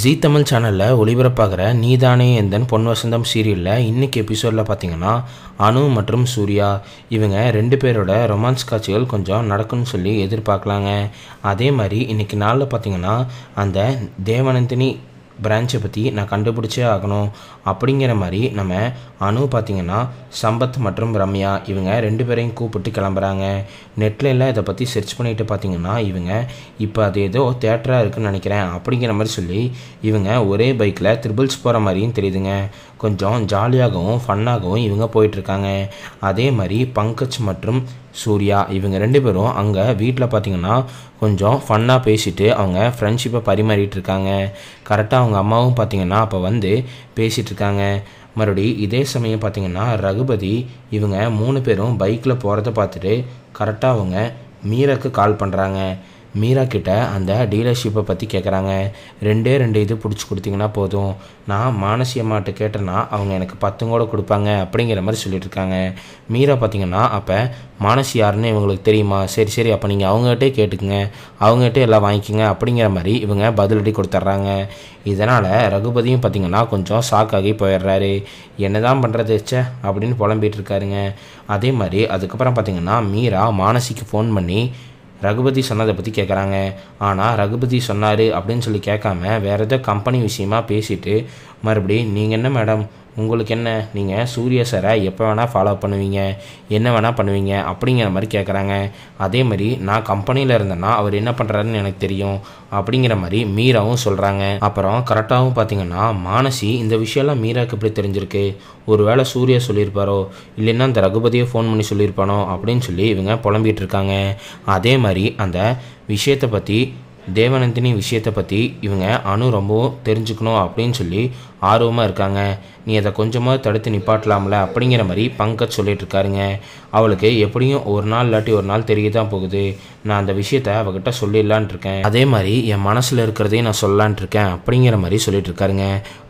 G Tamil சேனலில் ஒளிபரப்பாகிற நீதானே எந்தன் பொன் வசந்தம் சீரியலில் இன்றைக்கி எபிசோடில் பார்த்தீங்கன்னா அனு மற்றும் சூர்யா இவங்க ரெண்டு பேரோட ரொமான்ஸ் காட்சிகள் கொஞ்சம் நடக்கும்னு சொல்லி எதிர்பார்க்கலாங்க அதே மாதிரி இன்றைக்கி நாளில் பார்த்தீங்கன்னா அந்த தேவநந்தினி பிரான்ச்சை பற்றி நான் கண்டுபிடிச்சே ஆகணும் அப்படிங்கிற மாதிரி நம்ம அணு பார்த்திங்கன்னா சம்பத் மற்றும் ரம்யா இவங்க ரெண்டு பேரையும் கூப்பிட்டு கிளம்புறாங்க நெட்லெல்லாம் இதை பற்றி சர்ச் பண்ணிட்டு பார்த்திங்கன்னா இவங்க இப்போ அது ஏதோ தேட்டராக இருக்குன்னு நினைக்கிறேன் அப்படிங்கிற மாதிரி சொல்லி இவங்க ஒரே பைக்கில் த்ரிபிள்ஸ் போகிற மாதிரியும் தெரியுதுங்க கொஞ்சம் ஜாலியாகவும் ஃபன்னாகவும் இவங்க போயிட்டுருக்காங்க அதே மாதிரி பங்கஜ் மற்றும் சூர்யா இவங்க ரெண்டு பேரும் அங்கே வீட்டில் பார்த்தீங்கன்னா கொஞ்சம் ஃபன்னாக பேசிட்டு அவங்க ஃப்ரெண்ட்ஷிப்பை பரிமாறிட்டு இருக்காங்க கரெக்டாக அவங்க அம்மாவும் பார்த்தீங்கன்னா அப்போ வந்து பேசிகிட்டு இருக்காங்க மறுபடி இதே சமயம் பார்த்தீங்கன்னா ரகுபதி இவங்க மூணு பேரும் பைக்கில் போகிறத பார்த்துட்டு கரெக்டாக அவங்க மீரக்கு கால் பண்ணுறாங்க மீரா கிட்ட அந்த டீலர்ஷிப்பை பற்றி கேட்குறாங்க ரெண்டே ரெண்டு இது பிடிச்சி கொடுத்தீங்கன்னா போதும் நான் மானசி அம்மாட்ட கேட்டேன்னா அவங்க எனக்கு பத்தும் கூட கொடுப்பாங்க அப்படிங்கிற மாதிரி சொல்லிட்டு இருக்காங்க மீரா பார்த்தீங்கன்னா அப்போ மானசி யாருன்னு இவங்களுக்கு தெரியுமா சரி சரி அப்போ நீங்கள் அவங்ககிட்டே கேட்டுக்குங்க அவங்ககிட்டே எல்லாம் வாங்கிக்கோங்க அப்படிங்கிற மாதிரி இவங்க பதிலடி கொடுத்துட்றாங்க இதனால் ரகுபதியும் பார்த்திங்கன்னா கொஞ்சம் ஷாக்காகி போயிடுறாரு என்ன தான் பண்ணுறது சே அப்படின்னு புலம்பிகிட்டு இருக்காருங்க அதே மாதிரி அதுக்கப்புறம் பார்த்திங்கன்னா மீரா மானசிக்கு ஃபோன் பண்ணி ரகுபதி சொன்னதை பற்றி கேட்குறாங்க ஆனால் ரகுபதி சொன்னார் அப்படின்னு சொல்லி கேட்காம வேறு ஏதோ கம்பெனி விஷயமா பேசிவிட்டு மறுபடியும் நீங்கள் என்ன மேடம் உங்களுக்கு என்ன நீங்கள் சூரிய சாரை எப்போ வேணால் ஃபாலோ பண்ணுவீங்க என்ன வேணால் பண்ணுவீங்க அப்படிங்கிற மாதிரி கேட்குறாங்க அதே மாதிரி நான் கம்பெனியில் இருந்தேன்னா அவர் என்ன பண்ணுறாருன்னு எனக்கு தெரியும் அப்படிங்கிற மாதிரி மீராவும் சொல்கிறாங்க அப்புறம் கரெக்டாகவும் பார்த்தீங்கன்னா மானசி இந்த விஷயம்லாம் மீராவுக்கு எப்படி தெரிஞ்சிருக்கு ஒரு வேளை சூர்யா சொல்லியிருப்பாரோ இல்லைன்னா அந்த ரகுபதியை ஃபோன் பண்ணி சொல்லியிருப்பானோ அப்படின்னு சொல்லி இவங்க புலம்பிகிட்டு இருக்காங்க அதே மாதிரி அந்த விஷயத்தை பற்றி தேவநந்தினி விஷயத்தை பற்றி இவங்க அணு ரொம்பவும் தெரிஞ்சுக்கணும் அப்படின்னு சொல்லி ஆர்வமாக இருக்காங்க நீ அதை கொஞ்சமாவது தடுத்து நிப்பாட்டலாம்ல அப்படிங்கிற மாதிரி பங்கஜ் சொல்லிட்டு இருக்காருங்க அவளுக்கு எப்படியும் ஒரு நாள் இல்லாட்டி ஒரு நாள் தெரிய தான் போகுது நான் அந்த விஷயத்த அவகிட்ட சொல்லிடலான் இருக்கேன் அதே மாதிரி என் மனசில் இருக்கிறதையும் நான் சொல்லலான் இருக்கேன் அப்படிங்கிற மாதிரி சொல்லிட்டு இருக்காருங்க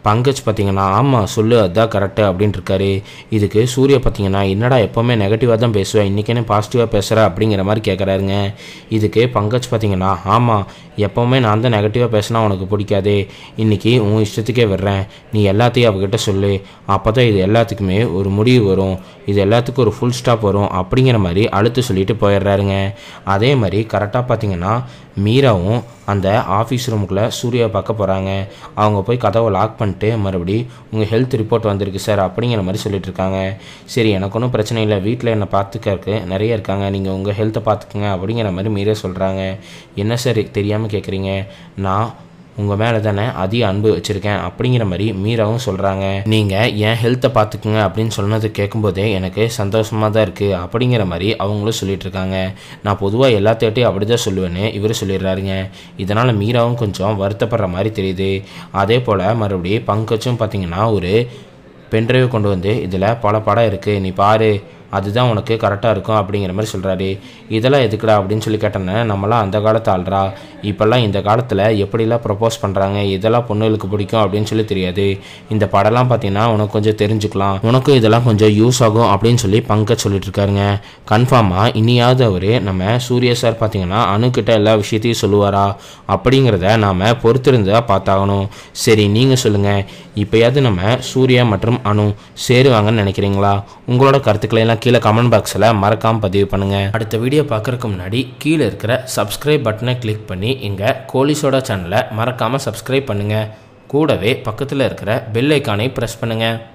பங்கஜ் பார்த்தீங்கன்னா ஆமாம் சொல்லு அதுதான் கரெக்டு அப்படின்ட்டு இருக்காரு இதுக்கு சூர்யா பார்த்தீங்கன்னா என்னடா எப்போவுமே நெகட்டிவாக தான் பேசுவேன் இன்றைக்கி பாசிட்டிவாக பேசுகிற அப்படிங்கிற மாதிரி கேட்குறாருங்க இதுக்கு பங்கஜ் பார்த்தீங்கன்னா ஆமாம் எப்போவுமே நான் தான் நெகட்டிவாக பேசினா உனக்கு பிடிக்காதே இன்றைக்கி உன் இஷ்டத்துக்கே வர்றேன் நீ எல்லாத்தையும் அவகிட்ட சொல்லு அப்போ தான் இது எல்லாத்துக்குமே ஒரு முடிவு வரும் இது எல்லாத்துக்கும் ஒரு ஃபுல் ஸ்டாப் வரும் அப்படிங்கிற மாதிரி அழுத்து சொல்லிட்டு போயிடுறாருங்க அதே மாதிரி கரெக்டாக பார்த்தீங்கன்னா மீராவும் அந்த ஆஃபீஸ் ரூமுக்குள்ளே சூர்யா பார்க்க போகிறாங்க அவங்க போய் கதவை லாக் பண்ணிட்டு மறுபடி உங்கள் ஹெல்த் ரிப்போர்ட் வந்திருக்கு சார் அப்படிங்கிற மாதிரி சொல்லிட்டு இருக்காங்க சரி எனக்கு ஒன்றும் பிரச்சனை இல்லை வீட்டில் என்னை பார்த்துக்கறக்கு நிறைய இருக்காங்க நீங்கள் உங்கள் ஹெல்த்தை பார்த்துக்குங்க அப்படிங்கிற மாதிரி மீறிய சொல்கிறாங்க என்ன சார் தெரியாமல் கேட்குறீங்க நான் உங்கள் மேலே தானே அதிக அன்பு வச்சுருக்கேன் அப்படிங்கிற மாதிரி மீராவும் சொல்கிறாங்க நீங்கள் என் ஹெல்த்தை பார்த்துக்குங்க அப்படின்னு சொன்னது கேட்கும்போதே எனக்கு சந்தோஷமாக தான் இருக்குது அப்படிங்கிற மாதிரி அவங்களும் சொல்லிகிட்ருக்காங்க நான் பொதுவாக எல்லாத்தையும் அப்படி தான் சொல்லுவேன்னு இவர் சொல்லிடுறாருங்க இதனால் மீராவும் கொஞ்சம் வருத்தப்படுற மாதிரி தெரியுது அதே போல் மறுபடியும் பங்கச்சும் பார்த்தீங்கன்னா ஒரு பென்ட்ரைவ் கொண்டு வந்து இதில் பல படம் இருக்குது நீ பாரு அதுதான் உனக்கு கரெக்டாக இருக்கும் அப்படிங்கிற மாதிரி சொல்கிறாரு இதெல்லாம் எதுக்குடா அப்படின்னு சொல்லி கேட்டேன்னு நம்மளாம் அந்த காலத்து ஆள்றா இப்போல்லாம் இந்த காலத்தில் எப்படிலாம் ப்ரப்போஸ் பண்ணுறாங்க இதெல்லாம் பொண்ணுகளுக்கு பிடிக்கும் அப்படின்னு சொல்லி தெரியாது இந்த படம்லாம் பார்த்தீங்கன்னா உனக்கு கொஞ்சம் தெரிஞ்சுக்கலாம் உனக்கும் இதெல்லாம் கொஞ்சம் யூஸ் ஆகும் அப்படின்னு சொல்லி பங்கஜ் சொல்லிட்டு இருக்காருங்க கன்ஃபார்மாக இனியாவது அவர் நம்ம சூரிய சார் பார்த்தீங்கன்னா அணுக்கிட்ட எல்லா விஷயத்தையும் சொல்லுவாரா அப்படிங்கிறத நாம் பொறுத்திருந்தா பார்த்தாகணும் சரி நீங்கள் சொல்லுங்கள் இப்போயாவது நம்ம சூர்யா மற்றும் அணு சேருவாங்கன்னு நினைக்கிறீங்களா உங்களோட கருத்துக்களை எல்லாம் கீழே கமெண்ட் பாக்ஸில் மறக்காமல் பதிவு பண்ணுங்கள் அடுத்த வீடியோ பார்க்குறதுக்கு முன்னாடி கீழே இருக்கிற சப்ஸ்கிரைப் பட்டனை கிளிக் பண்ணி இங்கே கோலிசோடா சேனலை மறக்காமல் சப்ஸ்கிரைப் பண்ணுங்கள் கூடவே பக்கத்தில் இருக்கிற பெல் ஐக்கானை ப்ரெஸ் பண்ணுங்கள்